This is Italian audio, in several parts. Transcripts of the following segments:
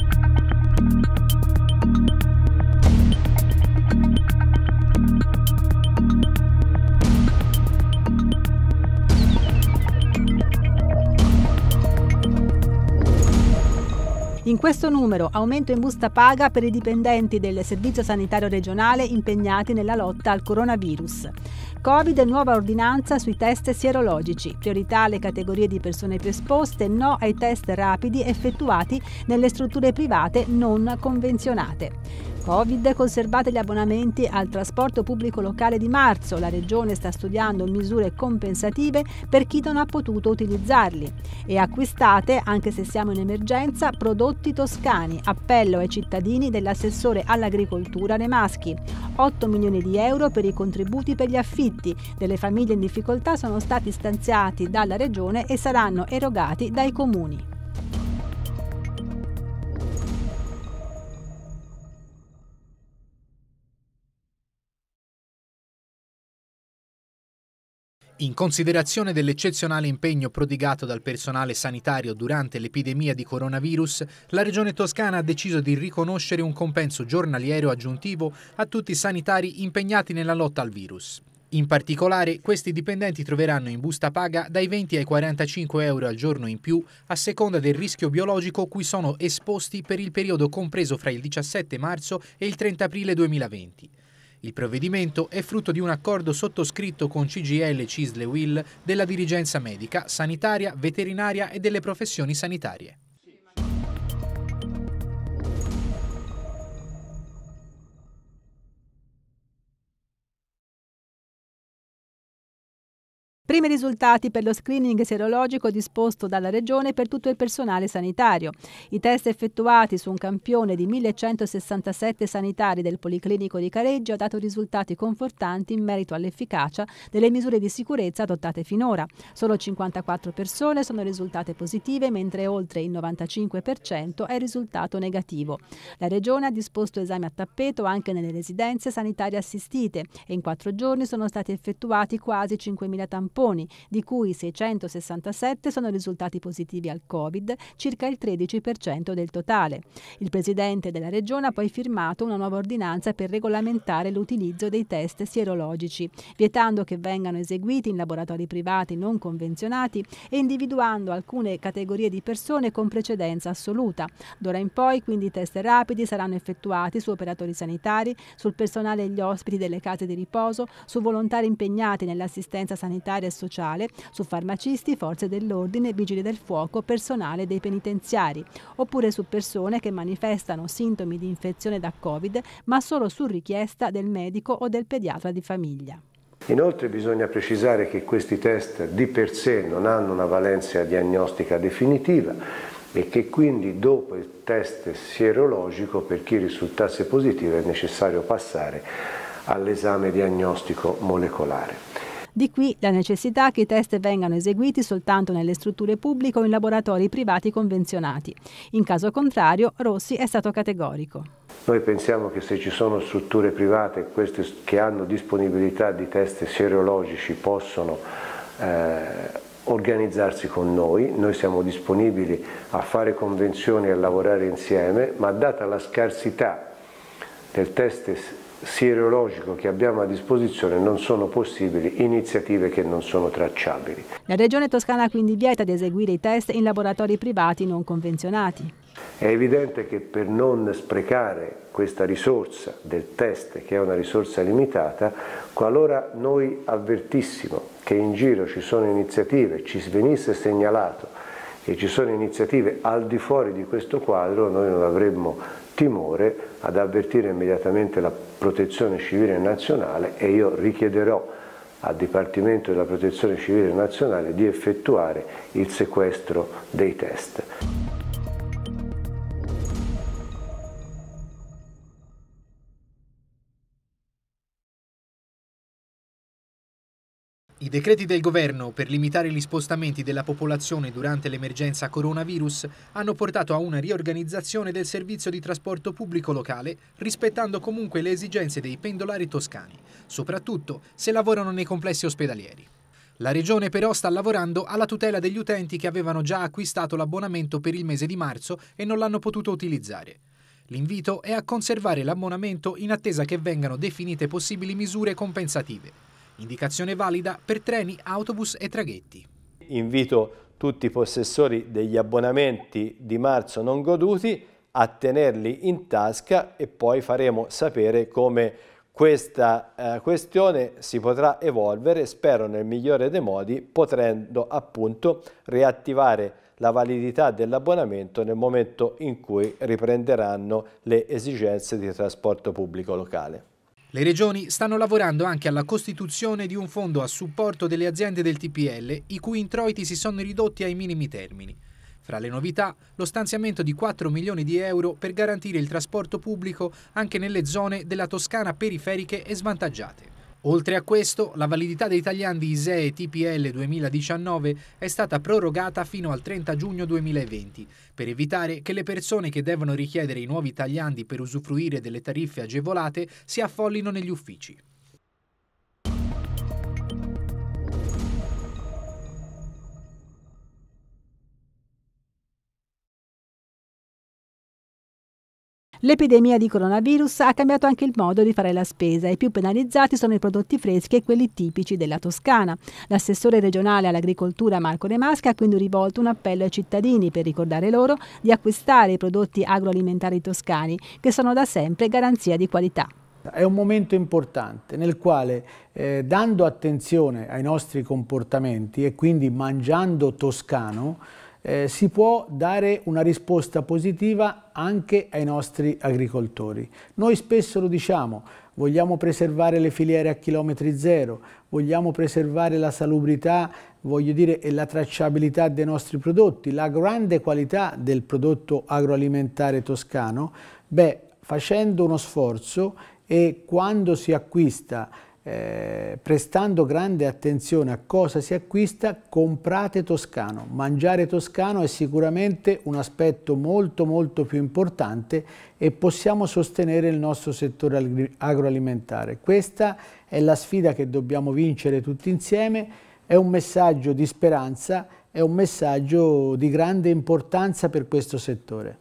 Thank you. questo numero aumento in busta paga per i dipendenti del Servizio Sanitario Regionale impegnati nella lotta al coronavirus. Covid e nuova ordinanza sui test sierologici, priorità alle categorie di persone più esposte, no ai test rapidi effettuati nelle strutture private non convenzionate. Covid, conservate gli abbonamenti al trasporto pubblico locale di marzo. La Regione sta studiando misure compensative per chi non ha potuto utilizzarli. E acquistate, anche se siamo in emergenza, prodotti toscani. Appello ai cittadini dell'assessore all'agricoltura De Maschi. 8 milioni di euro per i contributi per gli affitti. Delle famiglie in difficoltà sono stati stanziati dalla Regione e saranno erogati dai comuni. In considerazione dell'eccezionale impegno prodigato dal personale sanitario durante l'epidemia di coronavirus, la Regione Toscana ha deciso di riconoscere un compenso giornaliero aggiuntivo a tutti i sanitari impegnati nella lotta al virus. In particolare, questi dipendenti troveranno in busta paga dai 20 ai 45 euro al giorno in più a seconda del rischio biologico cui sono esposti per il periodo compreso fra il 17 marzo e il 30 aprile 2020. Il provvedimento è frutto di un accordo sottoscritto con CGL Cisle Will della dirigenza medica, sanitaria, veterinaria e delle professioni sanitarie. Primi risultati per lo screening serologico disposto dalla Regione per tutto il personale sanitario. I test effettuati su un campione di 1167 sanitari del Policlinico di Careggio ha dato risultati confortanti in merito all'efficacia delle misure di sicurezza adottate finora. Solo 54 persone sono risultate positive, mentre oltre il 95% è risultato negativo. La Regione ha disposto esami a tappeto anche nelle residenze sanitarie assistite e in quattro giorni sono stati effettuati quasi 5.000 tamponi tamponi, di cui 667 sono risultati positivi al Covid, circa il 13% del totale. Il presidente della regione ha poi firmato una nuova ordinanza per regolamentare l'utilizzo dei test sierologici, vietando che vengano eseguiti in laboratori privati non convenzionati e individuando alcune categorie di persone con precedenza assoluta. D'ora in poi quindi i test rapidi saranno effettuati su operatori sanitari, sul personale e gli ospiti delle case di riposo, su volontari impegnati nell'assistenza sanitaria sociale su farmacisti, forze dell'ordine, vigili del fuoco, personale dei penitenziari, oppure su persone che manifestano sintomi di infezione da Covid, ma solo su richiesta del medico o del pediatra di famiglia. Inoltre bisogna precisare che questi test di per sé non hanno una valenza diagnostica definitiva e che quindi dopo il test sierologico per chi risultasse positivo è necessario passare all'esame diagnostico molecolare. Di qui la necessità che i test vengano eseguiti soltanto nelle strutture pubbliche o in laboratori privati convenzionati. In caso contrario, Rossi è stato categorico. Noi pensiamo che se ci sono strutture private queste che hanno disponibilità di test serologici possono eh, organizzarsi con noi, noi siamo disponibili a fare convenzioni e a lavorare insieme, ma data la scarsità del test sierologico che abbiamo a disposizione non sono possibili iniziative che non sono tracciabili. La Regione Toscana quindi vieta di eseguire i test in laboratori privati non convenzionati. È evidente che per non sprecare questa risorsa del test, che è una risorsa limitata, qualora noi avvertissimo che in giro ci sono iniziative, ci venisse segnalato che ci sono iniziative al di fuori di questo quadro, noi non avremmo timore ad avvertire immediatamente la protezione civile nazionale e io richiederò al Dipartimento della Protezione Civile Nazionale di effettuare il sequestro dei test. I decreti del governo per limitare gli spostamenti della popolazione durante l'emergenza coronavirus hanno portato a una riorganizzazione del servizio di trasporto pubblico locale, rispettando comunque le esigenze dei pendolari toscani, soprattutto se lavorano nei complessi ospedalieri. La Regione però sta lavorando alla tutela degli utenti che avevano già acquistato l'abbonamento per il mese di marzo e non l'hanno potuto utilizzare. L'invito è a conservare l'abbonamento in attesa che vengano definite possibili misure compensative indicazione valida per treni, autobus e traghetti. Invito tutti i possessori degli abbonamenti di marzo non goduti a tenerli in tasca e poi faremo sapere come questa eh, questione si potrà evolvere, spero nel migliore dei modi, potendo appunto riattivare la validità dell'abbonamento nel momento in cui riprenderanno le esigenze di trasporto pubblico locale. Le regioni stanno lavorando anche alla costituzione di un fondo a supporto delle aziende del TPL, i cui introiti si sono ridotti ai minimi termini. Fra le novità, lo stanziamento di 4 milioni di euro per garantire il trasporto pubblico anche nelle zone della Toscana periferiche e svantaggiate. Oltre a questo, la validità dei tagliandi ISEE TPL 2019 è stata prorogata fino al 30 giugno 2020 per evitare che le persone che devono richiedere i nuovi tagliandi per usufruire delle tariffe agevolate si affollino negli uffici. L'epidemia di coronavirus ha cambiato anche il modo di fare la spesa e i più penalizzati sono i prodotti freschi e quelli tipici della Toscana. L'assessore regionale all'agricoltura Marco De Masca ha quindi rivolto un appello ai cittadini per ricordare loro di acquistare i prodotti agroalimentari toscani che sono da sempre garanzia di qualità. È un momento importante nel quale, eh, dando attenzione ai nostri comportamenti e quindi mangiando toscano, eh, si può dare una risposta positiva anche ai nostri agricoltori. Noi spesso lo diciamo, vogliamo preservare le filiere a chilometri zero, vogliamo preservare la salubrità voglio dire, e la tracciabilità dei nostri prodotti, la grande qualità del prodotto agroalimentare toscano, beh, facendo uno sforzo e quando si acquista eh, prestando grande attenzione a cosa si acquista, comprate toscano. Mangiare toscano è sicuramente un aspetto molto molto più importante e possiamo sostenere il nostro settore agroalimentare. Questa è la sfida che dobbiamo vincere tutti insieme, è un messaggio di speranza, è un messaggio di grande importanza per questo settore.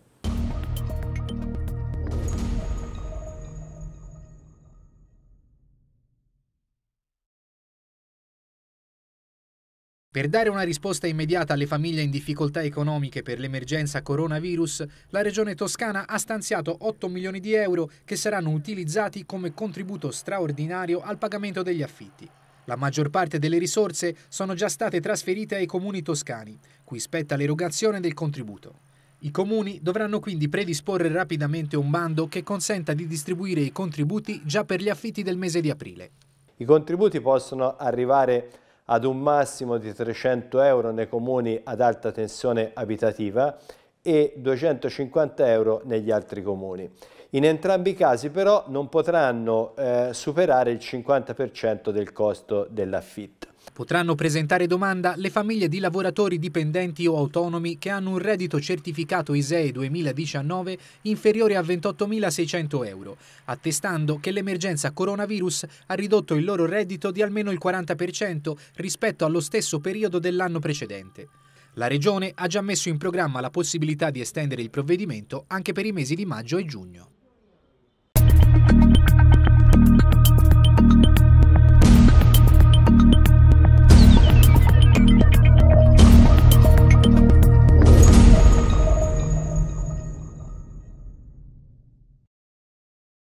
Per dare una risposta immediata alle famiglie in difficoltà economiche per l'emergenza coronavirus, la Regione Toscana ha stanziato 8 milioni di euro che saranno utilizzati come contributo straordinario al pagamento degli affitti. La maggior parte delle risorse sono già state trasferite ai comuni toscani, cui spetta l'erogazione del contributo. I comuni dovranno quindi predisporre rapidamente un bando che consenta di distribuire i contributi già per gli affitti del mese di aprile. I contributi possono arrivare ad un massimo di 300 euro nei comuni ad alta tensione abitativa e 250 euro negli altri comuni. In entrambi i casi però non potranno eh, superare il 50% del costo dell'affitto. Potranno presentare domanda le famiglie di lavoratori dipendenti o autonomi che hanno un reddito certificato ISEE 2019 inferiore a 28.600 euro, attestando che l'emergenza coronavirus ha ridotto il loro reddito di almeno il 40% rispetto allo stesso periodo dell'anno precedente. La Regione ha già messo in programma la possibilità di estendere il provvedimento anche per i mesi di maggio e giugno.